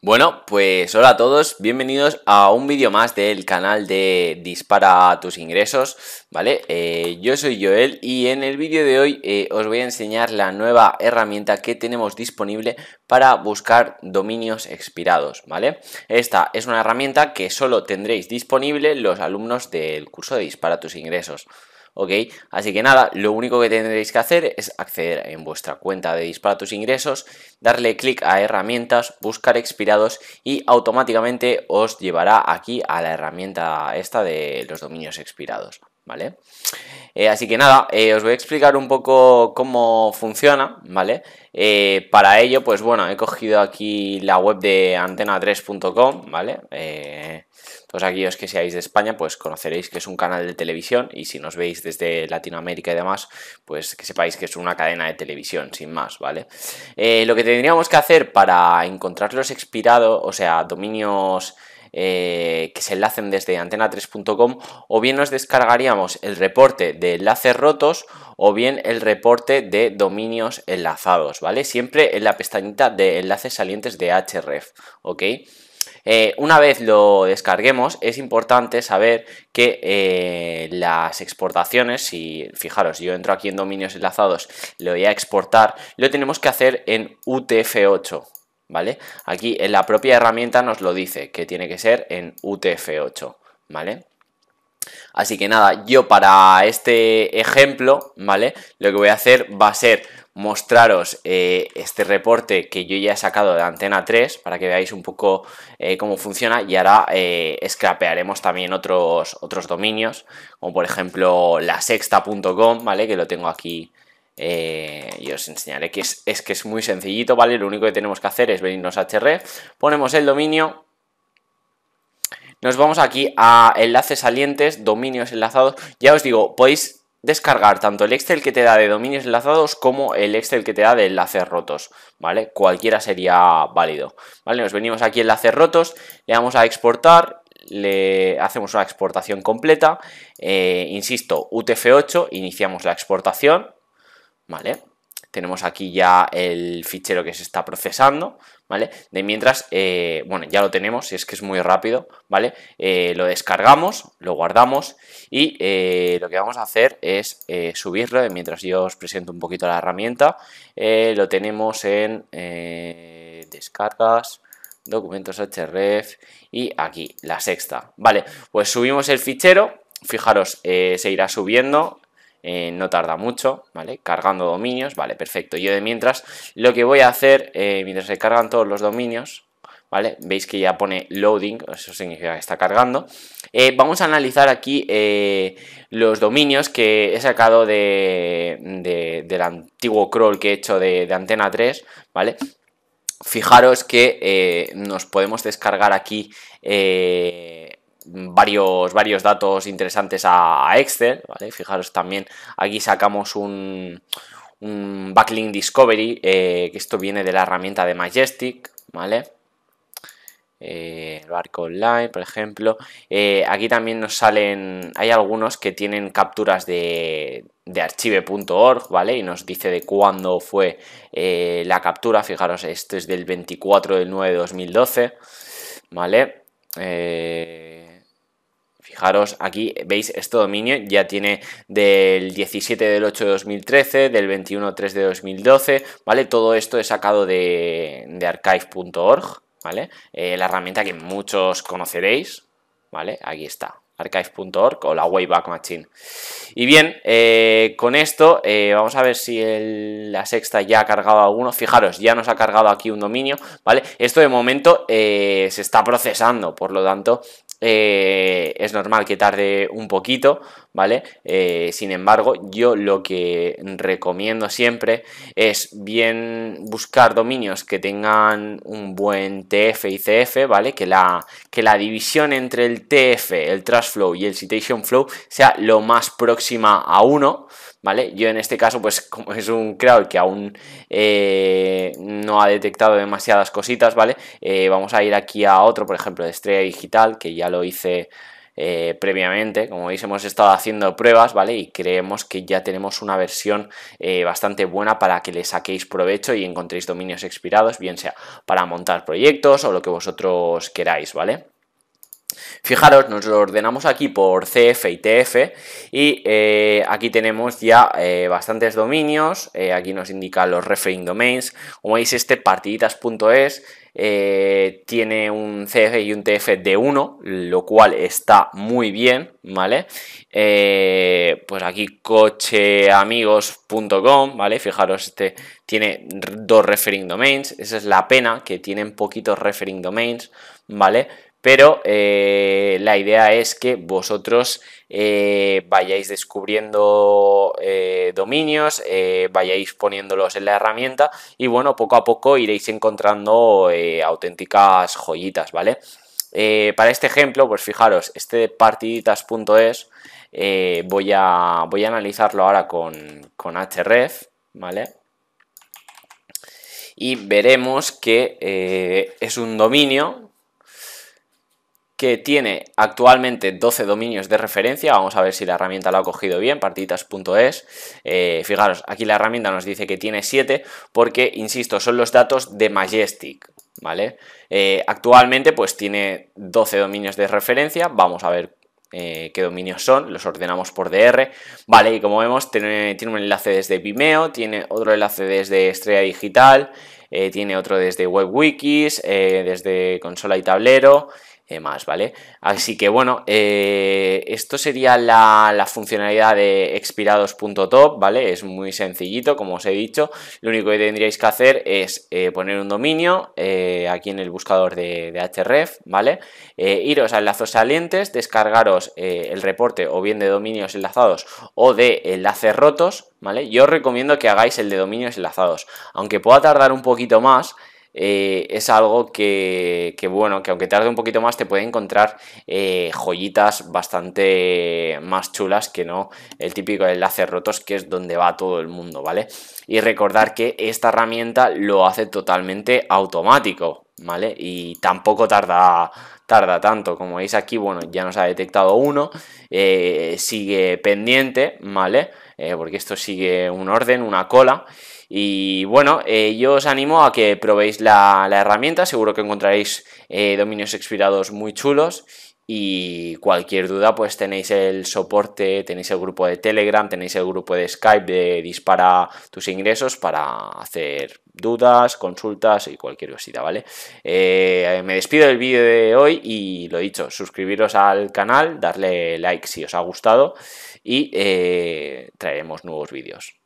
Bueno, pues hola a todos, bienvenidos a un vídeo más del canal de Dispara tus ingresos, ¿vale? Eh, yo soy Joel y en el vídeo de hoy eh, os voy a enseñar la nueva herramienta que tenemos disponible para buscar dominios expirados, ¿vale? Esta es una herramienta que solo tendréis disponible los alumnos del curso de Dispara tus ingresos. Así que nada, lo único que tendréis que hacer es acceder en vuestra cuenta de Disparatos ingresos, darle clic a herramientas, buscar expirados y automáticamente os llevará aquí a la herramienta esta de los dominios expirados. ¿vale? Eh, así que nada, eh, os voy a explicar un poco cómo funciona, ¿vale? Eh, para ello, pues bueno, he cogido aquí la web de antena3.com, ¿vale? todos aquellos que seáis de España, pues conoceréis que es un canal de televisión y si nos veis desde Latinoamérica y demás, pues que sepáis que es una cadena de televisión, sin más, ¿vale? lo que tendríamos que hacer para encontrar los expirados, o sea, dominios eh, que se enlacen desde antena3.com o bien nos descargaríamos el reporte de enlaces rotos o bien el reporte de dominios enlazados, ¿vale? Siempre en la pestañita de enlaces salientes de href, ¿ok? Eh, una vez lo descarguemos, es importante saber que eh, las exportaciones, si fijaros, yo entro aquí en dominios enlazados, le voy a exportar, lo tenemos que hacer en UTF-8, ¿vale? Aquí en eh, la propia herramienta nos lo dice, que tiene que ser en UTF-8, ¿vale? Así que nada, yo para este ejemplo, ¿vale? Lo que voy a hacer va a ser mostraros eh, este reporte que yo ya he sacado de Antena 3 para que veáis un poco eh, cómo funciona y ahora scrapearemos también otros, otros dominios, como por ejemplo la sexta.com, ¿vale? Que lo tengo aquí eh, y os enseñaré que es, que es muy sencillito, ¿vale? Lo único que tenemos que hacer es venirnos a HR, e, ponemos el dominio, nos vamos aquí a enlaces salientes, dominios enlazados, ya os digo, podéis descargar tanto el Excel que te da de dominios enlazados como el Excel que te da de enlaces rotos, ¿vale? Cualquiera sería válido, ¿vale? Nos venimos aquí a enlaces rotos, le damos a exportar le hacemos una exportación completa, eh, insisto, UTF-8, iniciamos la exportación, ¿vale? Tenemos aquí ya el fichero que se está procesando, ¿vale? De mientras, eh, bueno, ya lo tenemos, es que es muy rápido, ¿vale? Eh, lo descargamos, lo guardamos y eh, lo que vamos a hacer es subirlo. Mientras yo os presento un poquito la herramienta, lo tenemos en descargas, documentos href y aquí, la sexta, ¿vale? Pues subimos el fichero, fijaros, se irá subiendo, eh, no tarda mucho, ¿vale? Cargando dominios, vale, perfecto. Yo de mientras, lo que voy a hacer, eh, mientras se cargan todos los dominios, ¿vale? Veis que ya pone loading, eso significa que está cargando. Eh, vamos a analizar aquí los dominios que he sacado de, del antiguo crawl que he hecho de, Antena 3, ¿vale? Fijaros que nos podemos descargar aquí varios, varios datos interesantes a, Excel, ¿vale? Fijaros también, aquí sacamos un, backlink discovery, eh, que esto viene de la herramienta de Majestic, ¿vale? Eh, el barco online, por ejemplo. Eh, aquí también nos salen, hay algunos que tienen capturas de, de archive.org, ¿vale? Y nos dice de cuándo fue la captura. Fijaros, esto es del 24 del 9 de 2012, ¿vale? Fijaros, aquí veis este dominio, ya tiene del 17 del 8 de 2013, del 21 3 de 2012, ¿vale? Todo esto he sacado de, archive.org, ¿vale? Eh, la herramienta que muchos conoceréis, ¿vale? Aquí está, archive.org o la Wayback Machine. Y bien, eh, con esto eh, vamos a ver si la sexta ya ha cargado alguno. Fijaros, ya nos ha cargado aquí un dominio, ¿vale? Esto de momento se está procesando, por lo tanto eh, es normal que tarde un poquito, ¿vale? Eh, sin embargo, yo lo que recomiendo siempre es bien buscar dominios que tengan un buen TF y CF, ¿vale? Que la, que la división entre el TF, el Trust Flow y el Citation Flow sea lo más próxima a uno, ¿vale? Yo en este caso, pues como es un crowd que aún eh, no ha detectado demasiadas cositas, ¿vale? Eh, vamos a ir aquí a otro, por ejemplo, de estrella digital, que ya lo hice... Eh, previamente. Como veis, hemos estado haciendo pruebas, ¿vale? Y creemos que ya tenemos una versión bastante buena para que le saquéis provecho y encontréis dominios expirados, bien sea para montar proyectos o lo que vosotros queráis, ¿vale? Fijaros, nos lo ordenamos aquí por CF y TF y eh, aquí tenemos ya eh, bastantes dominios, eh, aquí nos indica los referring domains, como veis este partiditas.es tiene un CF y un TF de 1, lo cual está muy bien, ¿vale? pues aquí cocheamigos.com, ¿vale? Fijaros, este tiene dos referring domains, esa es la pena, que tienen poquitos referring domains, ¿vale? pero eh, la idea es que vosotros eh, vayáis descubriendo eh, dominios, vayáis poniéndolos en la herramienta y bueno, poco a poco iréis encontrando auténticas joyitas, ¿vale? para este ejemplo, pues fijaros, este de partiditas.es voy, a, voy a analizarlo ahora con, con href, ¿vale? Y veremos que es un dominio que tiene actualmente 12 dominios de referencia, vamos a ver si la herramienta lo ha cogido bien, partitas.es, eh, fijaros, aquí la herramienta nos dice que tiene 7 porque, insisto, son los datos de Majestic, ¿vale? Eh, actualmente pues tiene 12 dominios de referencia, vamos a ver eh, qué dominios son, los ordenamos por DR, vale, y como vemos tiene, tiene un enlace desde Vimeo, tiene otro enlace desde Estrella Digital, tiene otro desde WebWikis, desde Consola y Tablero, eh, más, ¿vale? Así que bueno, eh, esto sería la, funcionalidad de expirados.top, ¿vale? Es muy sencillito, como os he dicho. Lo único que tendríais que hacer es eh, poner un dominio aquí en el buscador de, de href, ¿vale? iros a enlazos salientes, descargaros el reporte o bien de dominios enlazados o de enlaces rotos, ¿vale? Yo os recomiendo que hagáis el de dominios enlazados, aunque pueda tardar un poquito más, eh, es algo que, bueno, que aunque tarde un poquito más te puede encontrar eh, joyitas bastante más chulas que no el típico enlace rotos que es donde va todo el mundo, ¿vale? Y recordar que esta herramienta lo hace totalmente automático, ¿vale? Y tampoco tarda, tarda tanto. Como veis aquí, bueno, ya nos ha detectado uno, eh, sigue pendiente, ¿vale? vale eh, porque esto sigue un orden, una cola. Y bueno, eh, yo os animo a que probéis la, herramienta, seguro que encontraréis eh, dominios expirados muy chulos y cualquier duda, pues tenéis el soporte, tenéis el grupo de Telegram, tenéis el grupo de Skype de Dispara tus ingresos para hacer dudas, consultas y cualquier cosita, ¿vale? Eh, me despido del vídeo de hoy y lo dicho, suscribiros al canal, darle like si os ha gustado y eh, traeremos nuevos vídeos.